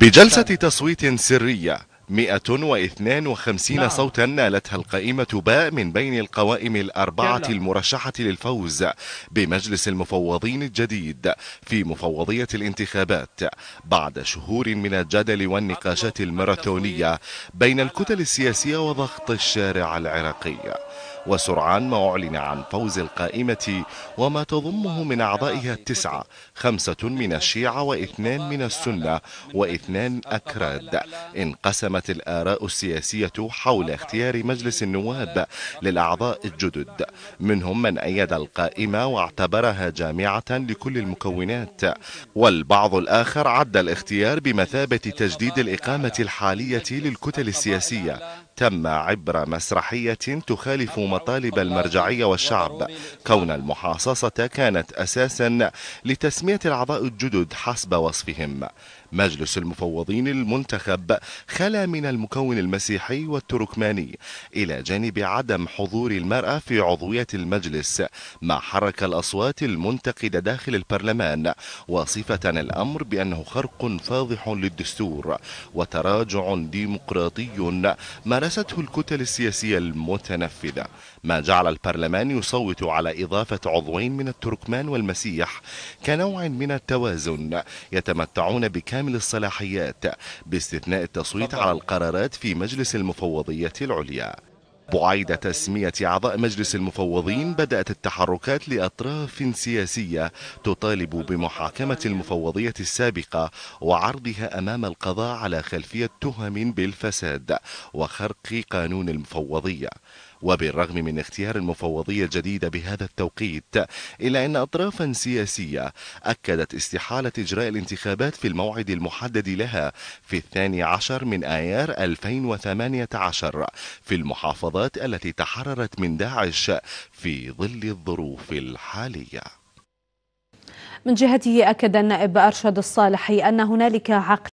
بجلسة تصويت سرية 152 نعم. صوتا نالتها القائمة باء من بين القوائم الأربعة كلا. المرشحة للفوز بمجلس المفوضين الجديد في مفوضية الانتخابات بعد شهور من الجدل والنقاشات الماراثونية بين الكتل السياسية وضغط الشارع العراقي وسرعان ما أعلن عن فوز القائمة وما تضمه من أعضائها التسعة خمسة من الشيعة واثنان من السنة واثنان أكراد انقسمت دارت الآراء السياسية حول اختيار مجلس النواب للأعضاء الجدد منهم من أيد القائمة واعتبرها جامعة لكل المكونات والبعض الآخر عد الاختيار بمثابة تجديد الإقامة الحالية للكتل السياسية تم عبر مسرحية تخالف مطالب المرجعية والشعب كون المحاصصة كانت أساسا لتسمية الأعضاء الجدد حسب وصفهم مجلس المفوضين المنتخب خلا من المكون المسيحي والتركماني إلى جانب عدم حضور المرأة في عضوية المجلس ما حرك الأصوات المنتقدة داخل البرلمان وصفة الأمر بأنه خرق فاضح للدستور وتراجع ديمقراطي مارس لامسته الكتل السياسية المتنفذة ما جعل البرلمان يصوت على إضافة عضوين من التركمان والمسيح كنوع من التوازن يتمتعون بكامل الصلاحيات باستثناء التصويت على القرارات في مجلس المفوضية العليا بعيد تسمية أعضاء مجلس المفوضين بدأت التحركات لأطراف سياسية تطالب بمحاكمة المفوضية السابقة وعرضها أمام القضاء على خلفية تهم بالفساد وخرق قانون المفوضية وبالرغم من اختيار المفوضية الجديدة بهذا التوقيت إلا أن أطرافا سياسية أكدت استحالة إجراء الانتخابات في الموعد المحدد لها في الثاني عشر من آيار 2018 في المحافظات العصابات التي تحررت من داعش في ظل الظروف الحالية من جهته أكد النائب أرشد الصالحي أن هنالك عقد